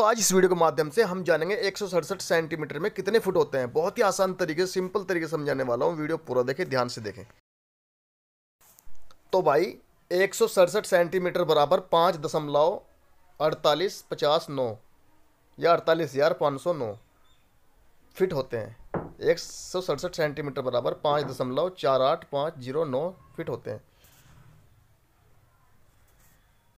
दोस्तों आज इस वीडियो के माध्यम से हम जानेंगे एक सेंटीमीटर में कितने फुट होते हैं बहुत ही आसान तरीके से सिंपल तरीके से समझाने वाला हूँ वीडियो पूरा देखें ध्यान से देखें तो भाई एक सेंटीमीटर बराबर पाँच दशमलव अड़तालीस पचास नौ या अड़तालीस हज़ार पाँच सौ नौ फिट होते हैं एक सौ सड़सठ सेंटीमीटर बराबर पाँच दशमलव चार आठ पाँच जीरो नौ फिट होते हैं